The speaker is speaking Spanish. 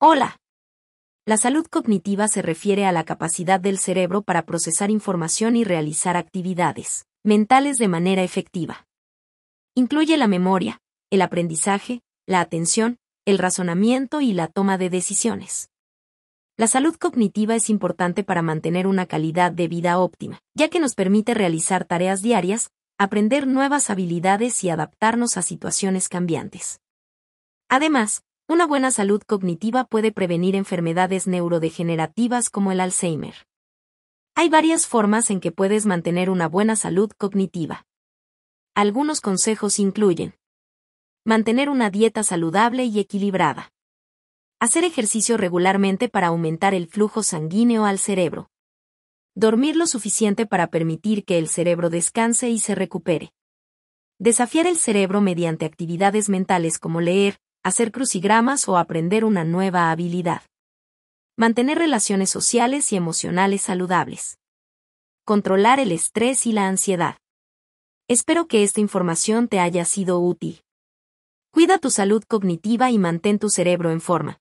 Hola. La salud cognitiva se refiere a la capacidad del cerebro para procesar información y realizar actividades mentales de manera efectiva. Incluye la memoria, el aprendizaje, la atención, el razonamiento y la toma de decisiones. La salud cognitiva es importante para mantener una calidad de vida óptima, ya que nos permite realizar tareas diarias, aprender nuevas habilidades y adaptarnos a situaciones cambiantes. Además, una buena salud cognitiva puede prevenir enfermedades neurodegenerativas como el Alzheimer. Hay varias formas en que puedes mantener una buena salud cognitiva. Algunos consejos incluyen mantener una dieta saludable y equilibrada, hacer ejercicio regularmente para aumentar el flujo sanguíneo al cerebro, dormir lo suficiente para permitir que el cerebro descanse y se recupere, desafiar el cerebro mediante actividades mentales como leer, hacer crucigramas o aprender una nueva habilidad. Mantener relaciones sociales y emocionales saludables. Controlar el estrés y la ansiedad. Espero que esta información te haya sido útil. Cuida tu salud cognitiva y mantén tu cerebro en forma.